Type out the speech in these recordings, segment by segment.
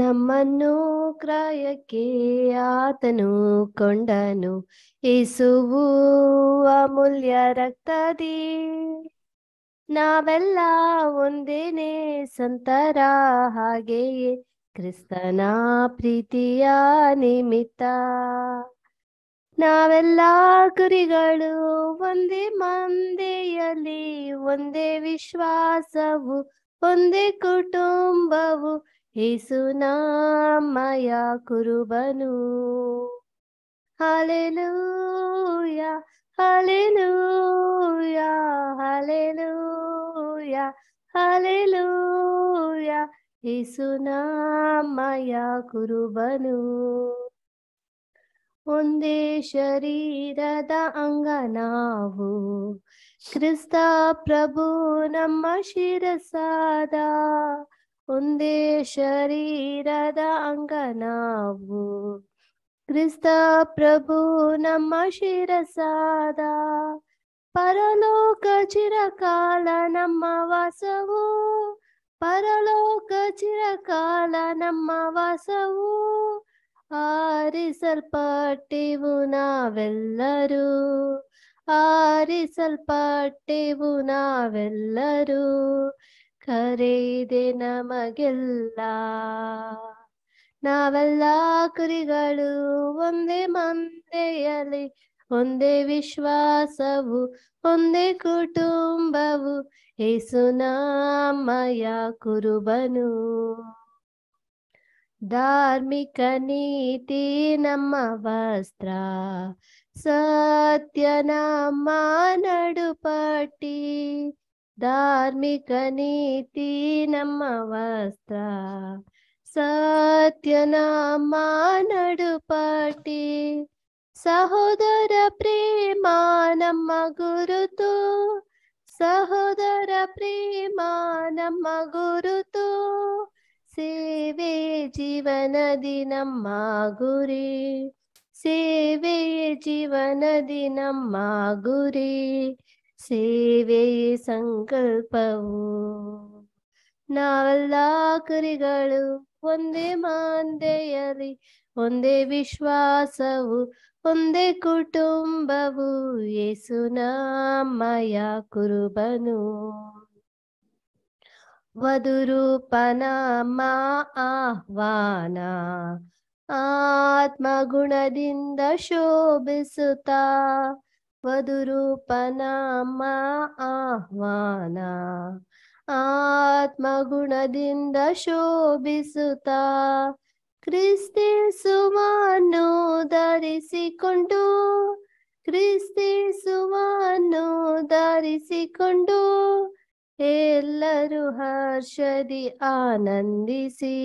ನಮ್ಮನ್ನು ಕ್ರಾಯಕ್ಕೆ ಆತನು ಕೊಂಡನು ಇಸುವು ಅಮೂಲ್ಯ ರಕ್ತದಿ ನಾವೆಲ್ಲ ಒಂದೇನೆ ಸಂತರ ಹಾಗೆಯೇ ಕ್ರಿಸ್ತನ ಪ್ರೀತಿಯ ನಿಮಿತ್ತ ನಾವೆಲ್ಲ ಕುರಿಗಳು ಒಂದೇ ಮಂದೆಯಲ್ಲಿ ಒಂದೇ ವಿಶ್ವಾಸವು ಒಂದೇ ಕುಟುಂಬವು యేసునామయా కురుబను హల్లెలూయా హల్లెలూయా హల్లెలూయా హల్లెలూయా యేసునామయా కురుబను ಒಂದೇ ಶರೀರದ ಅಂಗ ನಾವು ಕ್ರಿಸ್ತ ಪ್ರಭು ನಮ್ಮ ಶಿರಸಾದ ಒಂದೇ ಶರೀರದ ಅಂಗ ನಾವು ಕ್ರಿಸ್ತ ಪ್ರಭು ನಮ್ಮ ಶಿರಸಾದ ಪರಲೋಕ ಚಿರಕಾಲ ನಮ್ಮ ವಾಸವು ಪರಲೋಕ ಚಿರಕಾಲ ನಮ್ಮ ವಾಸವು ಆರಿಸಲ್ಪಟ್ಟೆವು ನಾವೆಲ್ಲರೂ ಆರಿಸಲ್ಪಟ್ಟೆವು ನಾವೆಲ್ಲರೂ ಕರೆಯಿದೆ ನಮಗೆಲ್ಲ ನಾವೆಲ್ಲ ಕುರಿಗಳು ಒಂದೇ ಮಂದೆಯಲ್ಲಿ ಒಂದೇ ವಿಶ್ವಾಸವು ಒಂದೇ ಕುಟುಂಬವು ಯೇಸುನಾಮಯ ಕುರುಬನು ಧಾರ್ಮಿಕ ನೀತಿ ನಮ್ಮ ವಸ್ತ್ರ ಸತ್ಯ ನಮ್ಮ ನಡುಪಟ್ಟಿ ಧಾರ್ಮಿಕ ನೀತಿ ನಮ್ಮ ವಸ್ತ್ರ ಸತ್ಯನಾಮ ನಡುಪಾಟಿ ಸಹೋದರ ಪ್ರೇಮ ನಮ್ಮ ಗುರುತು ಸಹೋದರ ಪ್ರೇಮ ನಮ್ಮ ಗುರುತು ಸೇವೆ ಜೀವನದಿ ನಮ್ಮ ಗುರಿ ಸೇವೆ ಜೀವನದಿ ನಮ್ಮ ಗುರಿ ಸೇವೆ ಸಂಕಲ್ಪವು ನಾವೆಲ್ಲ ಕುರಿಗಳು ಒಂದೇ ಮಾಂದೆಯರಿ ಒಂದೇ ವಿಶ್ವಾಸವು ಒಂದೇ ಕುಟುಂಬವು ಯೇಸುನಾಮಯ ಕುರುಬನು ಮಾ ಆಹ್ವಾನ ಗುಣದಿಂದ ಶೋಭಿಸುತ್ತ ವಧುರೂಪನಮ್ಮ ಆಹ್ವಾನ ಆತ್ಮಗುಣದಿಂದ ಶೋಭಿಸುತ್ತ ಕ್ರಿಸ್ತಿಸುವನು ಧರಿಸಿಕೊಂಡು ಕ್ರಿಸ್ತಿಸುವನು ಧರಿಸಿಕೊಂಡು ಎಲ್ಲರೂ ಹರ್ಷದಿ ಆನಂದಿಸಿ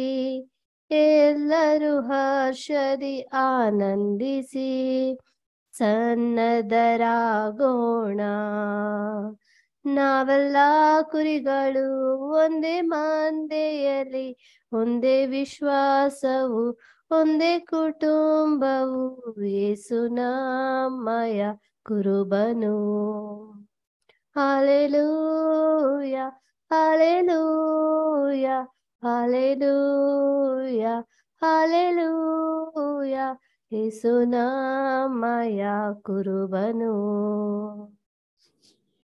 ಎಲ್ಲರೂ ಹರ್ಷದಿ ಆನಂದಿಸಿ ಸನ್ನದರಾಗೋಣ ನಾವೆಲ್ಲ ಕುರಿಗಳು ಒಂದೇ ಮಾಂದೆಯಲ್ಲಿ ಒಂದೇ ವಿಶ್ವಾಸವು ಒಂದೇ ಕುಟುಂಬವು ಯೇಸುನಾಮಯ ಕುರುಬನು ಅಲೆಲೂಯ ಹಾಲೆಲೂಯ ಹಾಲೆಲೂಯ ಹಾಲೆಲೂ हि सुना माया कुरुवनु